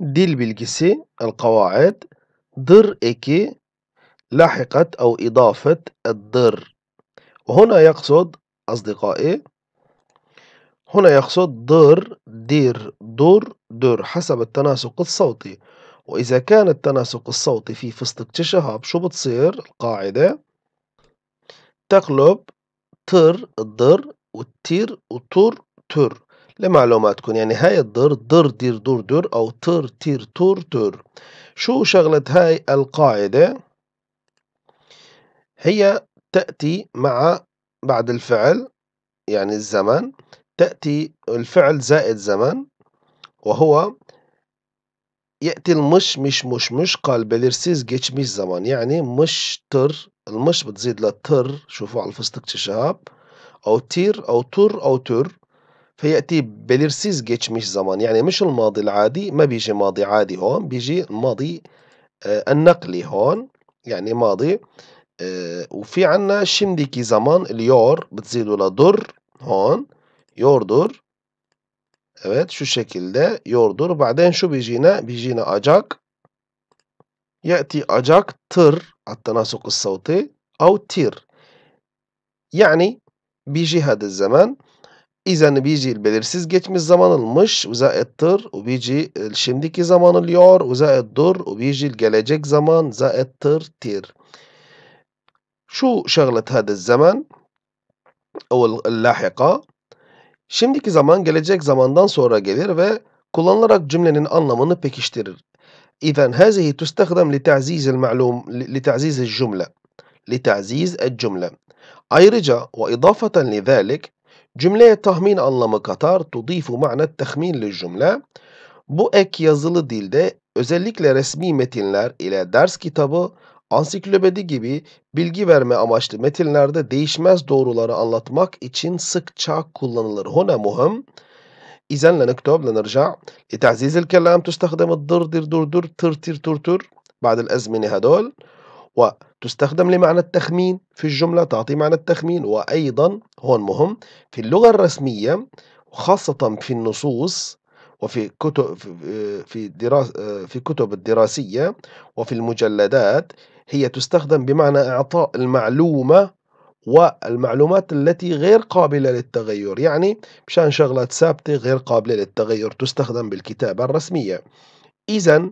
ديل بالجسي القواعد در إكي لاحقت أو إضافة الضر وهنا يقصد أصدقائي هنا يقصد ضر دير دور دور حسب التناسق الصوتي وإذا كان التناسق الصوتي في فستك تشهاب شو بتصير القاعدة تقلب تر الضر والتير وتر تر لمعلوماتكم يعني هاي الضر ضر دير دور دور أو تر تير تور تور شو شغلة هاي القاعدة هي تأتي مع بعد الفعل يعني الزمن تأتي الفعل زائد زمن وهو يأتي المش مش مش مش قال بليرسيز جيتش مش زمان يعني مش تر المش بتزيد لتر شوفوا على الفستق شهاب أو تير أو تر أو تر فيأتي بليرسيز جيتش مش زمان يعني مش الماضي العادي ما بيجي ماضي عادي هون بيجي الماضي آه، النقلي هون يعني ماضي آه، وفي عنا شمديكي زمان اليور بتزيدوا لدر هون يوردر شو الشكل şekilde يوردر وبعدين شو بيجينا بيجينا اجاك يأتي أجاك تر التناسق الصوتي أو تير يعني بيجي هذا الزمان İzen بيجي belirsiz geçmiş zaman الmış زائد tır وبيجي şimdiki zaman اليار وزائد dur وبيجي gelecek zaman زائد tır تير شو شغلة هذا الزمن أو اللاحقة Şimdiki zaman gelecek zamandan sonra gelir ve kullanılarak cümlenin anlamını pekiştirir. İzen hazihi tustahdem li ta'ziz el ma'lum li ta'ziz cümle. Li ta'ziz cümle. Ayrıca ve idafeten li zalik Cümleye tahmin anlamı katar. Tudifu ma'net tahmin cümle. Bu ek yazılı dilde özellikle resmi metinler ile ders kitabı, ansiklopedi gibi bilgi verme amaçlı metinlerde değişmez doğruları anlatmak için sıkça kullanılır. Hone muhim. إذا لنكتب لنرجع لتعزيز kelam, تستخدم الضر در در در تر تر تر بعد الأزمنة هدول وتستخدم لمعنى التخمين في الجملة تعطي معنى التخمين وأيضا هون مهم في اللغة الرسمية وخاصة في النصوص وفي كتب في دراس في كتب الدراسية وفي المجلدات هي تستخدم بمعنى إعطاء المعلومة والمعلومات التي غير قابلة للتغير يعني مشان شغلات ثابتة غير قابلة للتغير تستخدم بالكتابة الرسمية إذا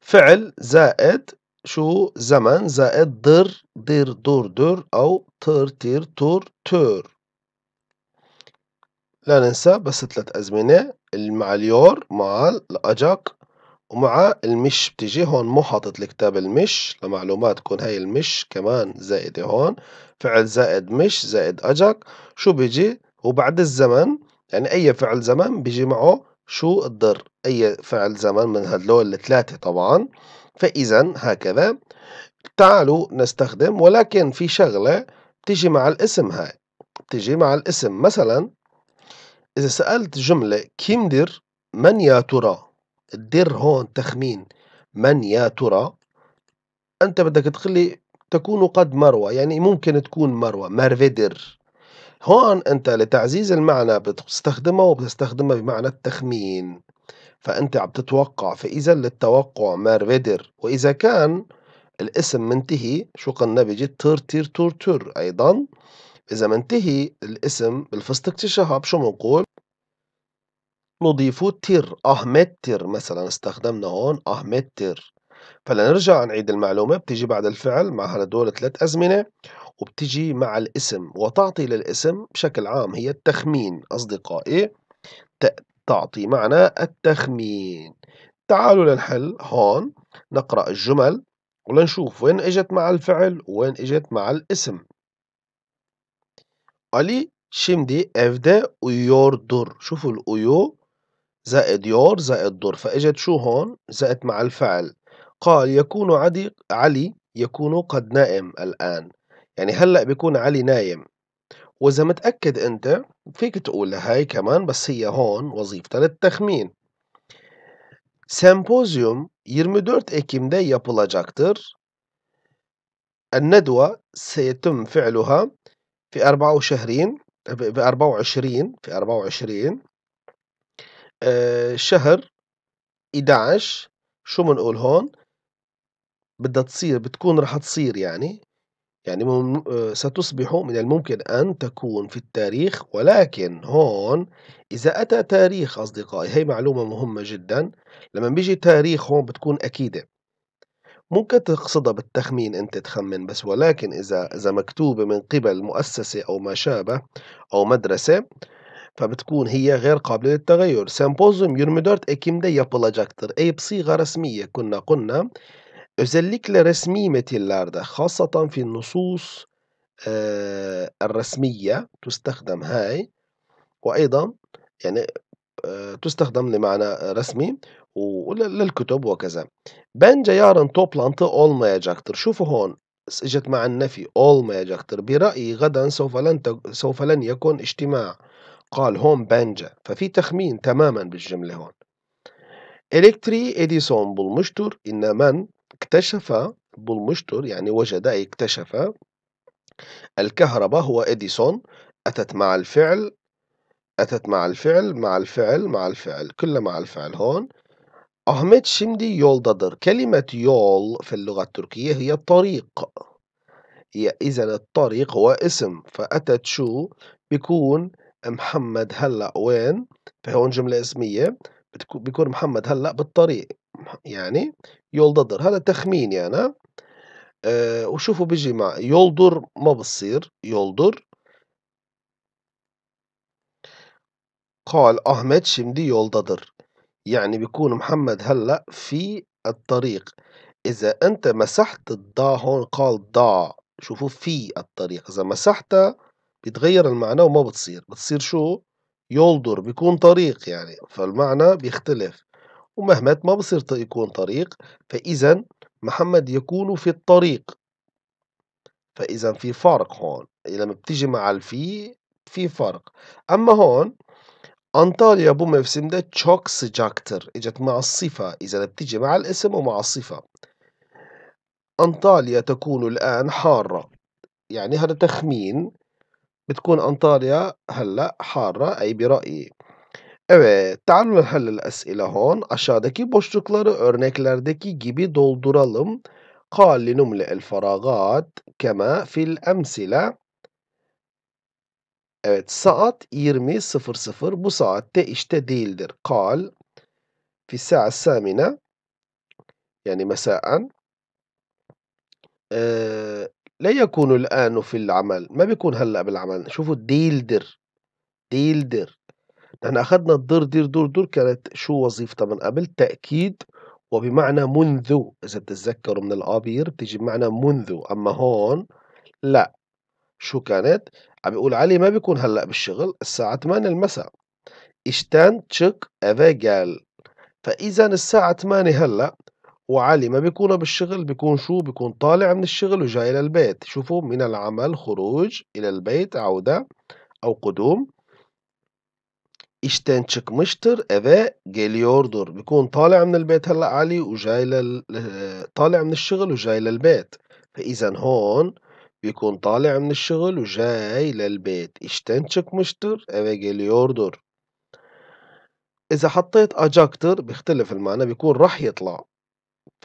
فعل زائد شو زمن زائد در دير دور دور أو تر تير تور تور لا ننسى بس ثلاث أزمنة مع اليور مع الأجاك ومع المش بتيجي هون مو حاطط الكتاب المش لمعلوماتكم هاي المش كمان زائدة هون فعل زائد مش زائد أجاك شو بيجي وبعد الزمن يعني أي فعل زمن بيجي معه شو الضر أي فعل زمن من هدول الثلاثة طبعا فإذا هكذا تعالوا نستخدم ولكن في شغلة بتيجي مع الاسم هاي بتيجي مع الاسم مثلا إذا سألت جملة كيم دير من يا ترى الدير هون تخمين من يا ترى أنت بدك تقلي تكون قد مروى يعني ممكن تكون مروى مارفيدر هون أنت لتعزيز المعنى بتستخدمه وبتستخدمه بمعنى التخمين فأنت عم تتوقع فإذا للتوقع مار بدر وإذا كان الاسم منتهي شو قلنا بيجي تر تير تور تر أيضا إذا منتهي الاسم بالفستك شهاب شو بنقول نضيفو تر أهمت تر مثلا استخدمنا هون أهمت تر فلنرجع نعيد المعلومة بتجي بعد الفعل مع هدول ثلاث أزمنة وبتجي مع الاسم وتعطي للاسم بشكل عام هي التخمين أصدقائي تعطي معنى التخمين تعالوا للحل هون نقرأ الجمل ولنشوف وين اجت مع الفعل وين اجت مع الاسم علي شمدي افدا ويور دور شوفوا الأيو زائد يور زائد دور فاجت شو هون زائد مع الفعل قال يكون عدي علي يكون قد نائم الآن يعني هلأ بيكون علي نايم وإذا متأكد أنت فيك تقولها هاي كمان بس هي هون وظيفتها للتخمين سيمبوزيوم 24 Ekim'de yapılacaktır. الندوة سيتم فعلها في 24 في 24 في 24 وعشرين آه، شهر 11 شو بنقول هون بدها تصير بتكون رح تصير يعني يعني آه، ستصبح من الممكن أن تكون في التاريخ ولكن هون إذا أتى تاريخ أصدقائي هي معلومة مهمة جدا لما بيجي تاريخ هون بتكون أكيدة ممكن تقصدها بالتخمين أنت تخمن بس ولكن إذا إذا مكتوبة من قبل مؤسسة أو ما شابه أو مدرسة فبتكون هي غير قابلة للتغير سيمبوزيوم يورميدورت اكيمدا يابولاجاكتر أي بصيغة رسمية كنا قلنا أذلكل رسميمة اللاردا خاصة في النصوص الرسمية تستخدم هاي وأيضا يعني تستخدم لمعنى رسمي وللكتب وكذا. Bence yarın toplantı olmayacaktır. شوفوا هون اجت مع النفي اول olmayacaktır. برأيي غدا سوف لن تك... سوف لن يكون اجتماع. قال هون بنجا. ففي تخمين تماما بالجملة هون. Elektriği مشتور ان من اكتشف بولمشتر يعني وجد اكتشف الكهرباء هو إديسون أتت مع الفعل أتت مع الفعل مع الفعل مع الفعل كل مع الفعل هون شمدي يول ددر كلمة يول في اللغة التركية هي الطريق. إذا الطريق هو اسم فأتت شو بيكون محمد هلأ وين؟ فهون جملة اسمية بيكون محمد هلا بالطريق يعني يولددر هذا تخميني انا أه وشوفوا بيجي مع يولدر ما بصير يولدر قال أحمد شمدي yoldadır يعني بيكون محمد هلأ في الطريق إذا أنت مسحت الضا هون قال ضا شوفوا في الطريق إذا مسحتها بيتغير المعنى وما بتصير بتصير شو يولدر بيكون طريق يعني فالمعنى بيختلف ومهما ما بصير يكون طريق فإذا محمد يكون في الطريق فإذا في فرق هون لما بتيجي مع الفي في فرق أما هون أنطاليا bu mevsimde تشوك سجاكتر إجت مع الصفة إذا بتيجي مع الاسم ومع الصفة أنطاليا تكون الآن حارة يعني هذا تخمين بتكون أنطاليا هلأ حارة أي bir Evet, تعالوا نحل الأسئلة هون. Aşağıdaki boşlukları örneklerdeki gibi dolduralım. قال لنملئ الفراغات كما في الأمثلة. Evet, saat 20.00 bu saatte işte değildir. قال في الساعة الثامنة yani مساءً. Ee, لا يكون الآن في العمل ما بيكون هلأ بالعمل شوفوا ديل در ديل در نحن أخذنا الدر دير دور دور كانت شو وظيفتها من قبل تأكيد وبمعنى منذ إذا بتتذكروا من الأبير بتيجي بمعنى منذ أما هون لا شو كانت عم بيقول علي ما بيكون هلأ بالشغل الساعة 8 المساء اشتان تشك افيجال فإذا الساعة 8 هلأ وعلي ما بيكون بالشغل بيكون شو بيكون طالع من الشغل وجاي للبيت شوفوا من العمل خروج إلى البيت عودة أو قدوم مشتر اذا جيل يوردر بيكون طالع من البيت هلا علي وجاي لل طالع من الشغل وجاي للبيت فإذا هون بيكون طالع من الشغل وجاي للبيت مشتر اذا جيل يوردر إذا حطيت أجاكتر بيختلف المعنى بيكون رح يطلع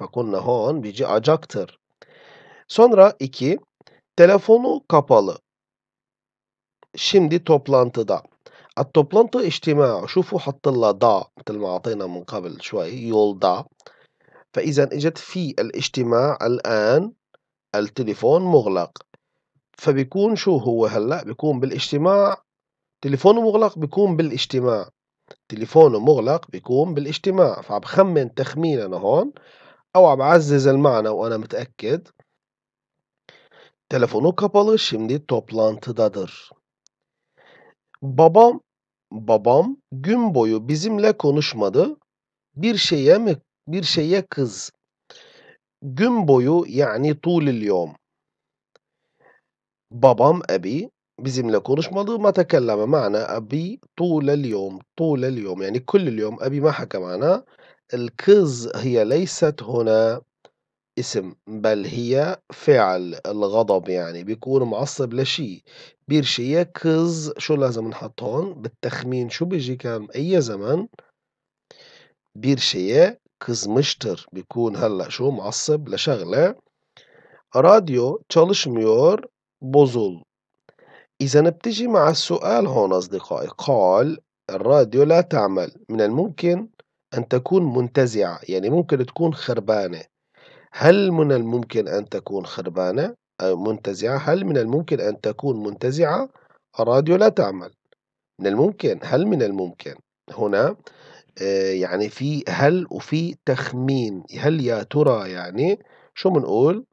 هون بيجي أجاكتر acaktır. Sonra 2. Telefonu kapalı. Şimdi toplantıda. التوبلانتا اجتماع شوفوا حط الله دا مثل ما اعطينا من قبل شوي يول دا فاذا اجت في الاجتماع الان التليفون مغلق فبيكون شو هو هلا بيكون بالاجتماع تليفونه مغلق بيكون بالاجتماع تليفونه مغلق بيكون بالاجتماع فعم خمن تخمين انا هون أو بعزز المعنى وأنا متأكد. Telefonu kapalı, şimdi toplantıdadır. Babam, babam gün boyu bizimle konuşmadı. Bir şeye mi, bir şeye kız. Gün boyu yani طول اليوم. Babam, abi bizimle konuşmadı. ما تكلم معنا abi طول اليوم. طول اليوم yani كل اليوم abi ما حكى معنا. الكز هي ليست هنا اسم بل هي فعل الغضب يعني بيكون معصب لشيء بيرشي كز شو لازم نحط هون بالتخمين شو بيجي كان اي زمن بيرشي كز مشتر بيكون هلا شو معصب لشغله راديو çalışmıyor بوزول إذا بتجي مع السؤال هون أصدقائي قال الراديو لا تعمل من الممكن أن تكون منتزعة يعني ممكن تكون خربانة هل من الممكن أن تكون خربانة أو منتزعة هل من الممكن أن تكون منتزعة الراديو لا تعمل من الممكن هل من الممكن هنا آه، يعني في هل وفي تخمين هل يا ترى يعني شو بنقول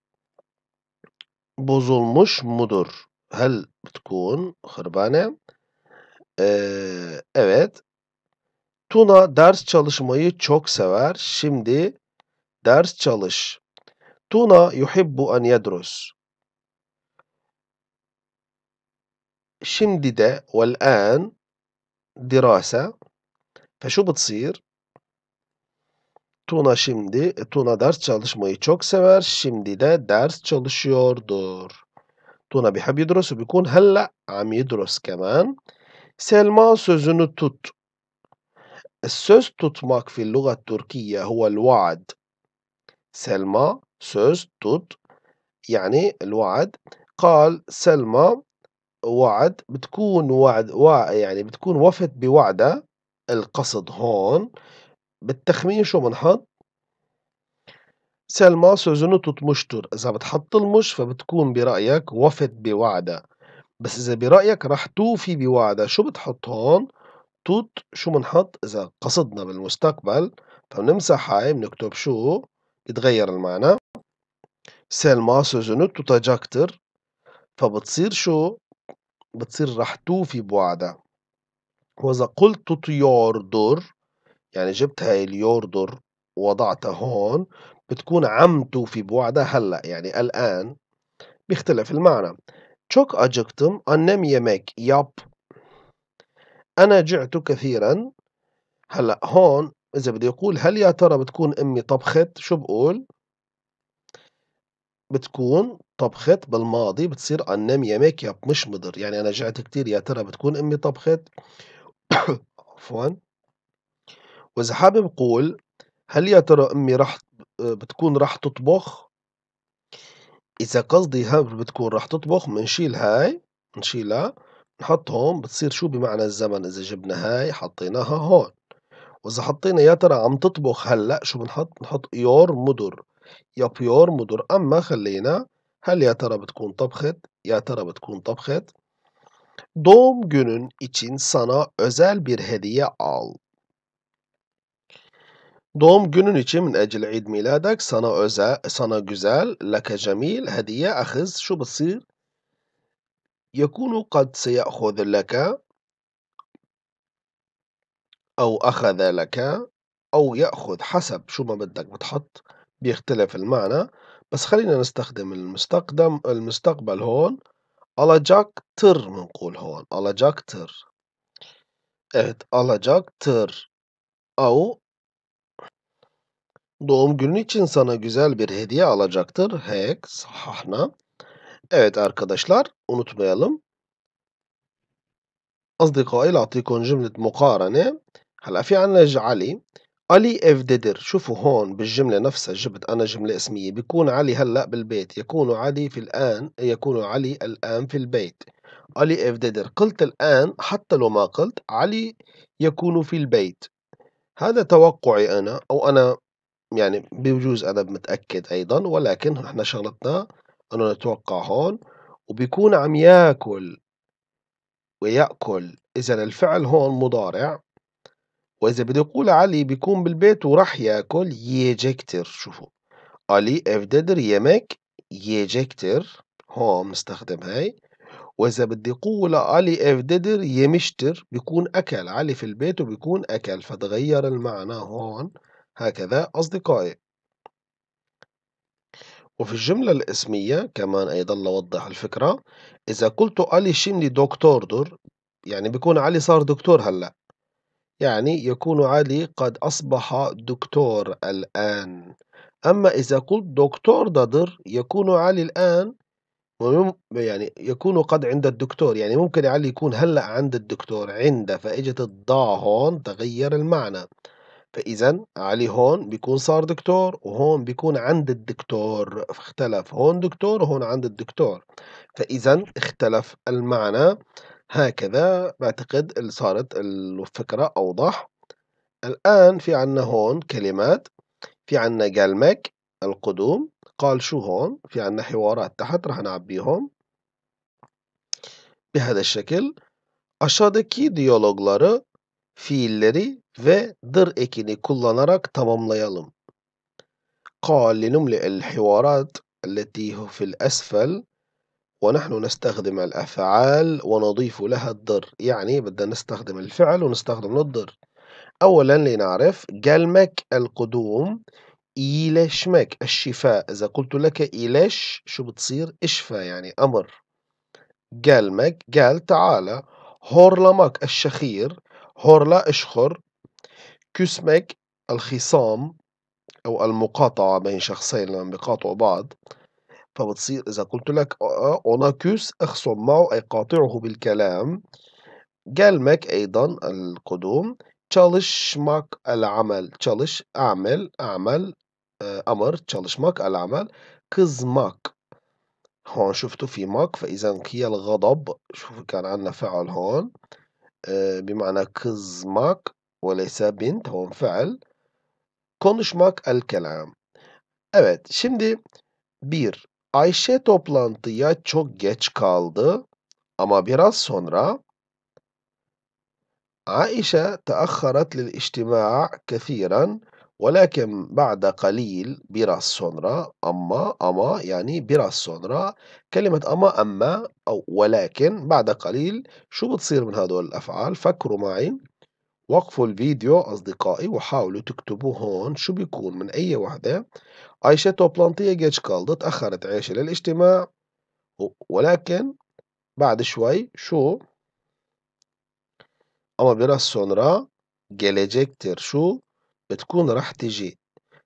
bozulmuş مدر هل بتكون خربانة. أه، evet. Tuna ders çalışmayı çok sever. Şimdi ders çalış. Tuna yuhibbu en yedrus. Şimdi de والآن دراسة şu بتصير؟ Tuna şimdi, e, Tuna ders çalışmayı çok sever. Şimdi de ders çalışıyordur. Tuna bihab yedrusu bikun hella am yedrus keman. Selma sözünü tut. السوز تطمك في اللغة التركية هو الوعد سلمى سوز تط يعني الوعد قال سلمى وعد بتكون وعد وع يعني بتكون وفد بوعده القصد هون بالتخمين شو بنحط سلمى سوزنوتوت مشتر إذا بتحط المش فبتكون برأيك وفد بوعده بس إذا برأيك رح توفي بوعده شو بتحط هون خطوط شو بنحط إذا قصدنا بالمستقبل فبنمسح هاي بنكتب شو يتغير المعنى سيل ماسوز نوتو تاجاكتر فبتصير شو بتصير رح توفي بوعدها وإذا قلت تيوردر يعني جبت هاي اليوردر ووضعتها هون بتكون عم توفي بوعدها هلأ يعني الآن بيختلف المعنى Çok acıktım annem yemek yap أنا جعت كثيرا هلا هون إذا بدي أقول هل يا ترى بتكون أمي طبخت شو بقول؟ بتكون طبخت بالماضي بتصير أنم يمك ياب مش مضر يعني أنا جعت كثير يا ترى بتكون أمي طبخت عفوا وإذا حابب قول هل يا ترى أمي رح آه، بتكون رح تطبخ إذا قصدي هل بتكون رح تطبخ منشيل هاي منشيلها نحط هون بتصير شو بمعنى الزمن إذا جبنا هاي حطيناها هون وإذا حطينا يا ترى عم تطبخ هلأ شو بنحط؟ بنحط يور مدر يا يور مدر أما خلينا هل يا ترى بتكون طبخت؟ يا ترى بتكون طبخت؟ دوم جنن için sana özel bir hediye al. دوم جنن için من أجل عيد ميلادك sana özel sana güzel لك جميل هدية أخذ شو بصير يكون قد سيأخذ لك أو أخذ لك أو يأخذ حسب شو ما بدك بتحط بيختلف المعنى بس خلينا نستخدم المستقدم المستقبل هون تر منقول هون ألاجاكتر Evet alacaktır. أو doğum günün için sana güzel bir hediye alacaktır. هيك صححنا Evet arkadaşlar unutmayalım. أصدقائي لأعطيكم جملة مقارنة هلا في عنا علي علي evdedir شوفوا هون بالجملة نفسها جبت أنا جملة اسمية بيكون علي هلأ بالبيت يكون علي في الآن يكون علي الآن في البيت علي evdedir قلت الآن حتى لو ما قلت علي يكون في البيت هذا توقعي أنا أو أنا يعني بجوز أنا متأكد أيضا ولكن نحن شغلتنا أنا نتوقع هون وبيكون عم ياكل ويأكل إذا الفعل هون مضارع وإذا بدي اقول علي بيكون بالبيت وراح ياكل يجكتر شوفوا علي افددر يمك يجكتر هون مستخدم هاي وإذا بدي أقول علي افددر يمشتر بيكون أكل علي في البيت وبيكون أكل فتغير المعنى هون هكذا أصدقائي وفي الجملة الاسمية كمان أيضا لوضح الفكرة إذا قلت علي شملي دكتور در يعني بيكون علي صار دكتور هلأ يعني يكون علي قد أصبح دكتور الآن أما إذا قلت دكتور ددر يكون علي الآن يعني يكون قد عند الدكتور يعني ممكن علي يكون هلأ عند الدكتور عند فإجت الضاء هون تغير المعنى فإذا علي هون بيكون صار دكتور وهون بيكون عند الدكتور فاختلف هون دكتور وهون عند الدكتور فإذا اختلف المعنى هكذا بعتقد صارت الفكرة أوضح الآن في عنا هون كلمات في عنا جالمك القدوم قال شو هون في عنا حوارات تحت رح نعبيهم بهذا الشكل aşağıdaki diyalogları fiilleri ve dır ekini kullanarak tamamlayalım. قال لنملئ الحوارات التي في الأسفل ونحن نستخدم الأفعال ونضيف لها الضر يعني بدنا نستخدم الفعل ونستخدم الضر أولا لنعرف جلمك القدوم إيلشمك الشفاء إذا قلت لك إيلش شو بتصير اشفى يعني أمر جلمك قال تعالى هورلمك الشخير هورلا اشخر كسمك الخصام أو المقاطعة بين شخصين لما بيقاطعوا بعض فبتصير إذا قلت لك آه، آه، أنا كيس أخصم معه أي قاطعه بالكلام مك أيضا القدوم تشالش ماك العمل تشالش أعمل أعمل آه، أمر تشالش ماك العمل ماك هون شفتوا في ماك فإذا هي الغضب شوفوا كان عندنا فعل هون بمعنى ماك وليس بنت هو فعل Konuşmak el kelam. Evet şimdi bir Ayşe toplantıya çok geç kaldı ama biraz sonra Ayşe عائشة تأخرت للاجتماع كثيرا ولكن بعد قليل biraz sonra ama ama yani biraz sonra كلمة أما أما أو ولكن بعد قليل شو بتصير من هدول الأفعال فكروا معي وقفوا الفيديو أصدقائي وحاولوا تكتبوا هون شو بيكون من أي وحدة عيشة بلانتية جيتش كالد تأخرت عيشة للاجتماع ولكن بعد شوي شو أما biraz سونرا gelecektir شو بتكون راح تجي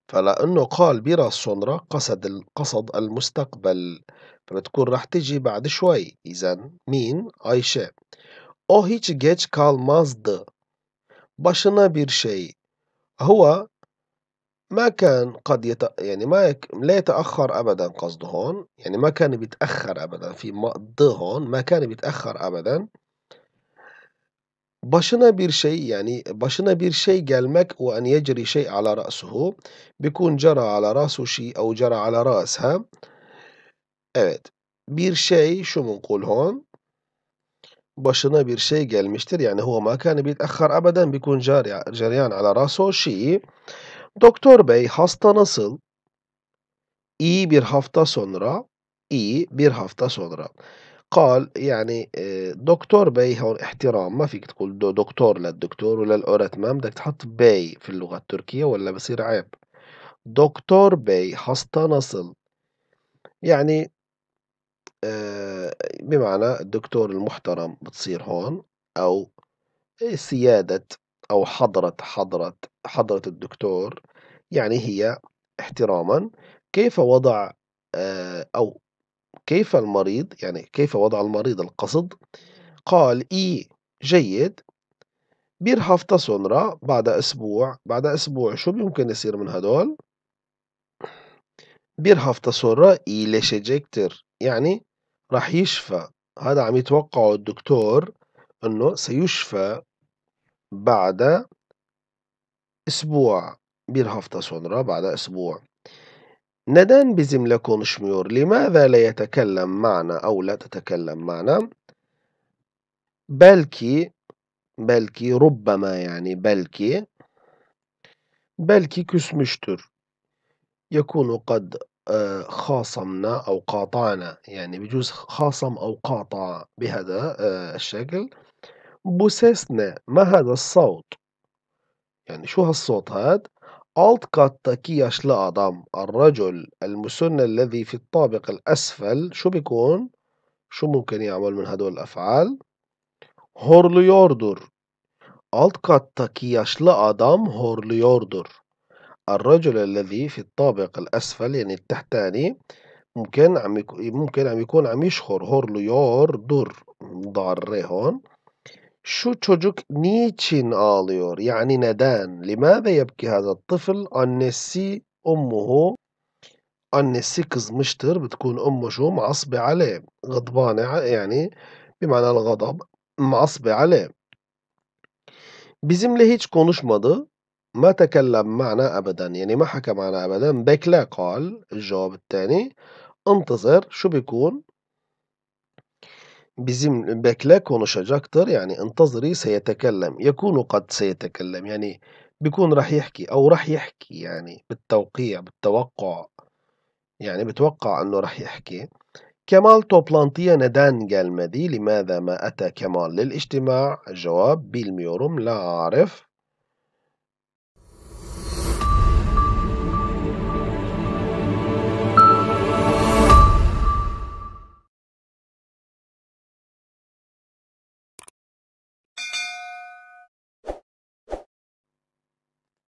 فلأنه قال biraz سونرا قصد القصد المستقبل فبتكون راح تجي بعد شوي إذا مين أو هيتش جيتش كال مازد بشنا بير شيء هو ما كان قد يت... يعني ما يك... لا يتأخر أبدا قصده هون يعني ما كان بيتأخر أبدا في ض هون ما كان بيتأخر أبدا بشنا بير شيء يعني başına bir قال مك وأن يجري شيء على رأسه بيكون جرى على رأسه شيء أو جرى على رأسها evet بير شيء شو بنقول هون başına bir şey gelmiştir. Yani huve ma kâne biteakhar abeden bikun jariyan ala rasu şii. Doktor bey hasta nasıl? İyi bir hafta sonra. iyi bir hafta sonra. قال يعني دكتور باي هون احترام ما فيك تقول دو دكتور للدكتور ولا مام بدك تحط باي في اللغة التركية ولا بصير عيب دكتور باي هستا نصل يعني آه، بمعنى الدكتور المحترم بتصير هون أو سيادة أو حضرة حضرة حضرة الدكتور يعني هي احتراما كيف وضع آه، أو كيف المريض يعني كيف وضع المريض القصد قال إي جيد بيرهف سونرا بعد أسبوع بعد أسبوع شو بيمكن يصير من هدول بيرهف سونرا إيلشجكتر يعني راح يشفى هذا عم يتوقعه الدكتور أنه سيشفى بعد أسبوع bir hafta sonra بعد أسبوع Neden bizimle konuşmuyor? لماذا لا يتكلم معنا أو لا تتكلم معنا؟ belki belki rubbama yani belki belki küsmüştür. Yekunu kad آه، خاصمنا أو قاطعنا يعني بجوز خاصم أو قاطع بهذا آه، الشكل بوسسنا ما هذا الصوت يعني شو هالصوت هاد ألت كاتاكياش لأدم الرجل المسن الذي في الطابق الأسفل شو بيكون شو ممكن يعمل من هدول الأفعال هورليوردر ألت كاتاكياش لأدم هورليوردر الرجل الذي في الطابق الأسفل يعني التحتاني يعني، ممكن عم ممكن عم يكون عم يشخر هور ليور دور ضار هون شو تشوجوك نيتشين آليور يعني ندان لماذا يبكي هذا الطفل أنسي أمه annesi مشتر بتكون أمه شو معصبة عليه غضبانة يعني بمعنى الغضب معصبة عليه بزملة هيتش كونوش مضي ما تكلم معنا أبدًا، يعني ما حكى معنا أبدًا، باك لا قال الجواب التاني انتظر شو بيكون؟ بزم باك لا يعني انتظري سيتكلم، يكون قد سيتكلم يعني بيكون رح يحكي أو رح يحكي يعني بالتوقيع بالتوقع يعني بتوقع إنه رح يحكي، كمال توبلانتيا ندان قال مدي لماذا ما أتى كمال للاجتماع؟ الجواب بالميورم لا أعرف.